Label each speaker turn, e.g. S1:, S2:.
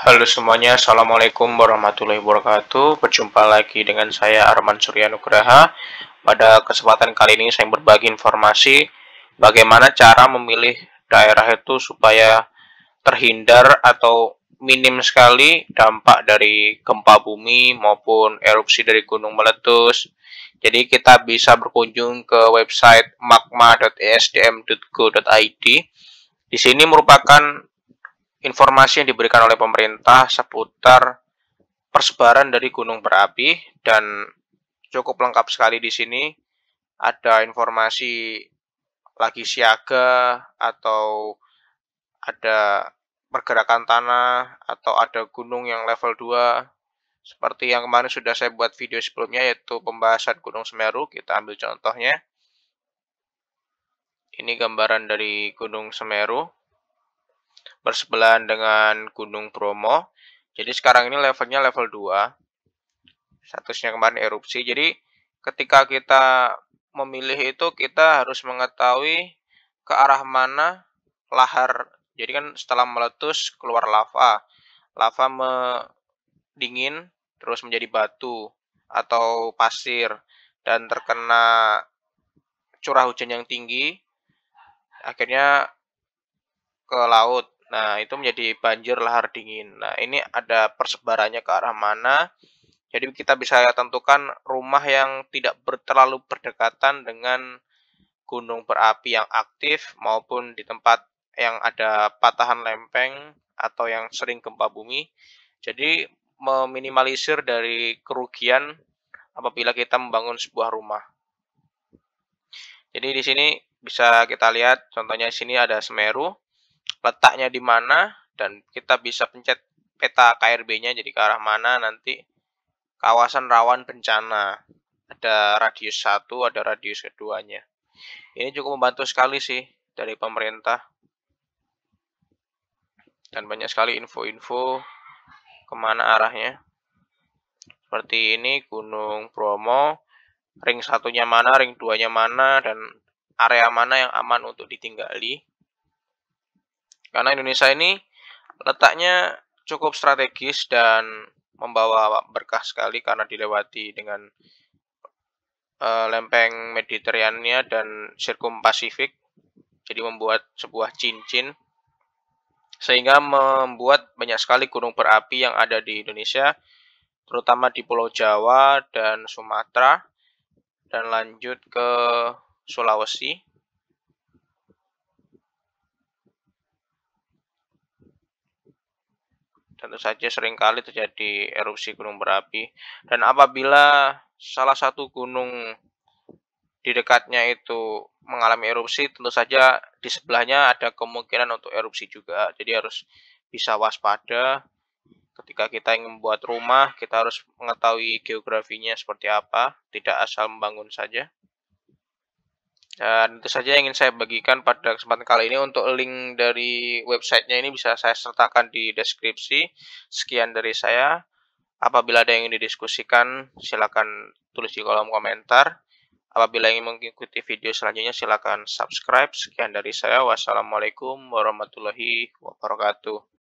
S1: Halo semuanya, Assalamualaikum warahmatullahi wabarakatuh Berjumpa lagi dengan saya Arman Suryanugraha Pada kesempatan kali ini saya berbagi informasi Bagaimana cara memilih daerah itu supaya terhindar atau minim sekali dampak dari gempa bumi maupun erupsi dari gunung meletus jadi kita bisa berkunjung ke website magma.esdm.go.id di sini merupakan informasi yang diberikan oleh pemerintah seputar persebaran dari gunung berapi dan cukup lengkap sekali di sini. Ada informasi lagi siaga atau ada pergerakan tanah atau ada gunung yang level 2 seperti yang kemarin sudah saya buat video sebelumnya yaitu pembahasan Gunung Semeru kita ambil contohnya ini gambaran dari Gunung Semeru bersebelahan dengan Gunung Bromo. Jadi sekarang ini levelnya level 2. Statusnya kemarin erupsi. Jadi ketika kita memilih itu kita harus mengetahui ke arah mana lahar. Jadi kan setelah meletus keluar lava. Lava mendingin terus menjadi batu atau pasir dan terkena curah hujan yang tinggi akhirnya ke laut. Nah, itu menjadi banjir lahar dingin. Nah, ini ada persebarannya ke arah mana. Jadi kita bisa tentukan rumah yang tidak ber, terlalu berdekatan dengan gunung berapi yang aktif maupun di tempat yang ada patahan lempeng atau yang sering gempa bumi. Jadi meminimalisir dari kerugian apabila kita membangun sebuah rumah. Jadi di sini bisa kita lihat contohnya di sini ada Semeru letaknya di mana dan kita bisa pencet peta KRB-nya jadi ke arah mana nanti kawasan rawan bencana. Ada radius satu ada radius keduanya. Ini cukup membantu sekali sih dari pemerintah. Dan banyak sekali info-info kemana arahnya. Seperti ini Gunung Bromo, ring satunya mana, ring duanya mana, dan area mana yang aman untuk ditinggali. Karena Indonesia ini letaknya cukup strategis dan membawa berkah sekali karena dilewati dengan uh, lempeng Mediterania dan sirkum Pasifik, Jadi membuat sebuah cincin sehingga membuat banyak sekali gunung berapi yang ada di Indonesia, terutama di Pulau Jawa dan Sumatera, dan lanjut ke Sulawesi. Tentu saja seringkali terjadi erupsi gunung berapi. Dan apabila salah satu gunung di dekatnya itu mengalami erupsi, tentu saja di sebelahnya ada kemungkinan untuk erupsi juga. Jadi harus bisa waspada. Ketika kita ingin membuat rumah, kita harus mengetahui geografinya seperti apa, tidak asal membangun saja. Dan itu saja yang ingin saya bagikan pada kesempatan kali ini. Untuk link dari websitenya ini bisa saya sertakan di deskripsi. Sekian dari saya. Apabila ada yang ingin didiskusikan, silakan tulis di kolom komentar. Apabila ingin mengikuti video selanjutnya, silakan subscribe. Sekian dari saya. Wassalamualaikum warahmatullahi wabarakatuh.